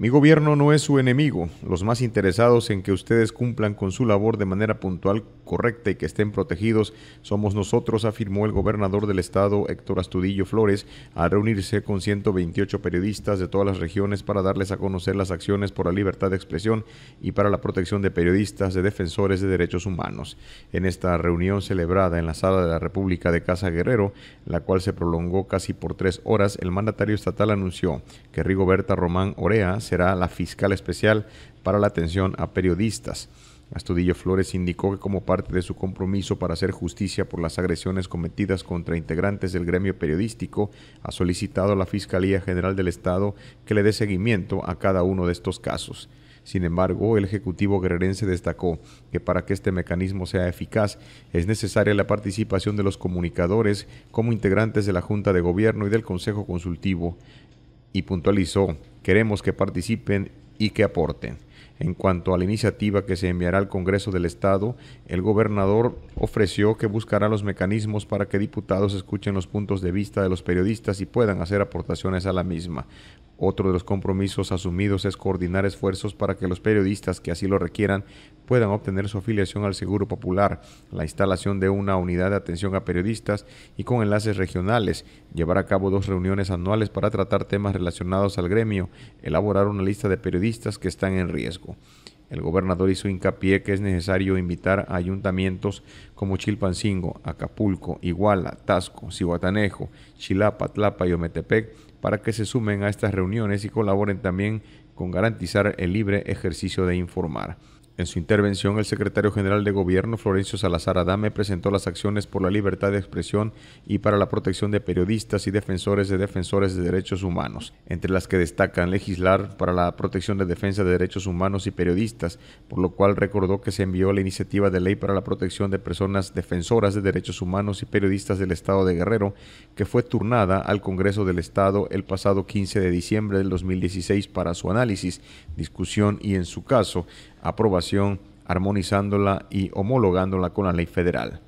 Mi gobierno no es su enemigo. Los más interesados en que ustedes cumplan con su labor de manera puntual, correcta y que estén protegidos somos nosotros, afirmó el gobernador del estado Héctor Astudillo Flores al reunirse con 128 periodistas de todas las regiones para darles a conocer las acciones por la libertad de expresión y para la protección de periodistas, de defensores de derechos humanos. En esta reunión celebrada en la sala de la República de Casa Guerrero, la cual se prolongó casi por tres horas, el mandatario estatal anunció que Rigoberta Román Orea será la fiscal especial para la atención a periodistas. Astudillo Flores indicó que como parte de su compromiso para hacer justicia por las agresiones cometidas contra integrantes del gremio periodístico, ha solicitado a la Fiscalía General del Estado que le dé seguimiento a cada uno de estos casos. Sin embargo, el Ejecutivo guerrerense destacó que para que este mecanismo sea eficaz es necesaria la participación de los comunicadores como integrantes de la Junta de Gobierno y del Consejo Consultivo y puntualizó, queremos que participen y que aporten. En cuanto a la iniciativa que se enviará al Congreso del Estado, el gobernador ofreció que buscará los mecanismos para que diputados escuchen los puntos de vista de los periodistas y puedan hacer aportaciones a la misma. Otro de los compromisos asumidos es coordinar esfuerzos para que los periodistas que así lo requieran puedan obtener su afiliación al Seguro Popular, la instalación de una unidad de atención a periodistas y con enlaces regionales, llevar a cabo dos reuniones anuales para tratar temas relacionados al gremio, elaborar una lista de periodistas que están en riesgo. El gobernador hizo hincapié que es necesario invitar a ayuntamientos como Chilpancingo, Acapulco, Iguala, Tasco, Cihuatanejo, Chilapa, Tlapa y Ometepec para que se sumen a estas reuniones y colaboren también con garantizar el libre ejercicio de informar. En su intervención, el secretario general de Gobierno, Florencio Salazar Adame, presentó las acciones por la libertad de expresión y para la protección de periodistas y defensores de defensores de derechos humanos, entre las que destacan legislar para la protección de defensa de derechos humanos y periodistas, por lo cual recordó que se envió la iniciativa de ley para la protección de personas defensoras de derechos humanos y periodistas del Estado de Guerrero, que fue turnada al Congreso del Estado el pasado 15 de diciembre del 2016 para su análisis, discusión y, en su caso, aprobación, armonizándola y homologándola con la ley federal.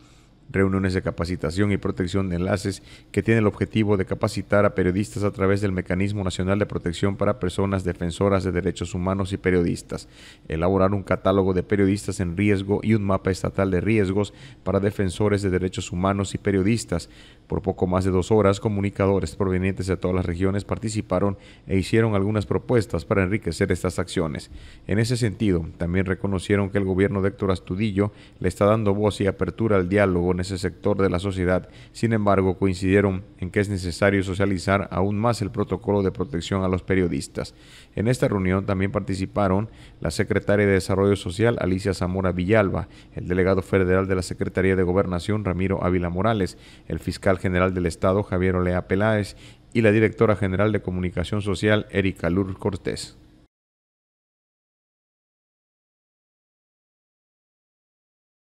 Reuniones de capacitación y protección de enlaces que tiene el objetivo de capacitar a periodistas a través del Mecanismo Nacional de Protección para Personas Defensoras de Derechos Humanos y Periodistas. Elaborar un catálogo de periodistas en riesgo y un mapa estatal de riesgos para defensores de derechos humanos y periodistas por poco más de dos horas, comunicadores provenientes de todas las regiones participaron e hicieron algunas propuestas para enriquecer estas acciones. En ese sentido, también reconocieron que el gobierno de Héctor Astudillo le está dando voz y apertura al diálogo en ese sector de la sociedad. Sin embargo, coincidieron en que es necesario socializar aún más el protocolo de protección a los periodistas. En esta reunión también participaron la secretaria de Desarrollo Social, Alicia Zamora Villalba, el delegado federal de la Secretaría de Gobernación, Ramiro Ávila Morales, el fiscal general del Estado, Javier Olea Peláez, y la directora general de Comunicación Social, Erika Lur Cortés.